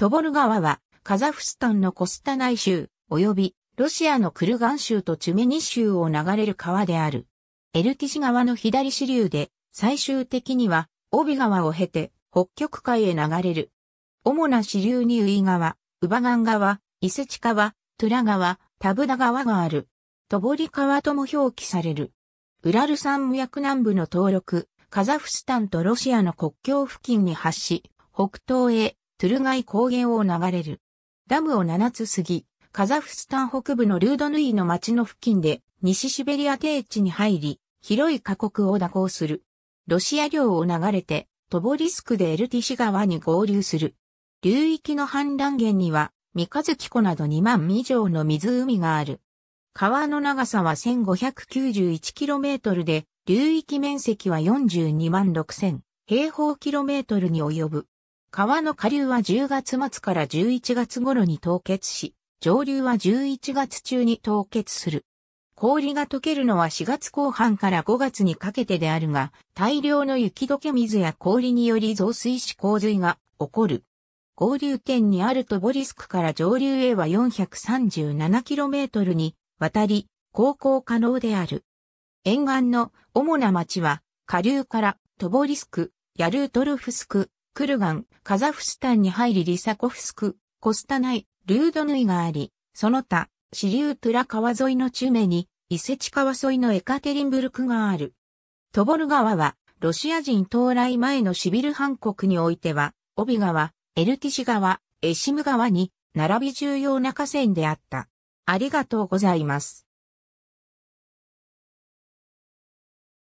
トボル川は、カザフスタンのコスタナイ州、及び、ロシアのクルガン州とチュメニ州を流れる川である。エルティシ川の左支流で、最終的には、オビ川を経て、北極海へ流れる。主な支流にウイ川、ウバガン川、イセチ川、トゥラ川、タブダ川がある。トボリ川とも表記される。ウラル山脈南部の登録、カザフスタンとロシアの国境付近に発し、北東へトゥルガイ高原を流れる。ダムを7つ過ぎ、カザフスタン北部のルードヌイの町の付近で、西シベリア低地に入り、広い過酷を蛇行する。ロシア領を流れて、トボリスクでエルティシ川に合流する。流域の氾濫源には、三日月湖など2万以上の湖がある。川の長さは 1591km で、流域面積は42万6000平方キロメートルに及ぶ。川の下流は10月末から11月頃に凍結し、上流は11月中に凍結する。氷が溶けるのは4月後半から5月にかけてであるが、大量の雪解け水や氷により増水し洪水が起こる。合流点にあるトボリスクから上流へは 437km に渡り、航行可能である。沿岸の主な町は、下流からトボリスク、ヤルートルフスク、クルガン、カザフスタンに入りリサコフスク、コスタナイ、ルードヌイがあり、その他、支流トゥラ川沿いの中目に、伊勢地川沿いのエカテリンブルクがある。トボル川は、ロシア人到来前のシビル半国においては、オビ川、エルティシ川、エシム川に、並び重要な河川であった。ありがとうございます。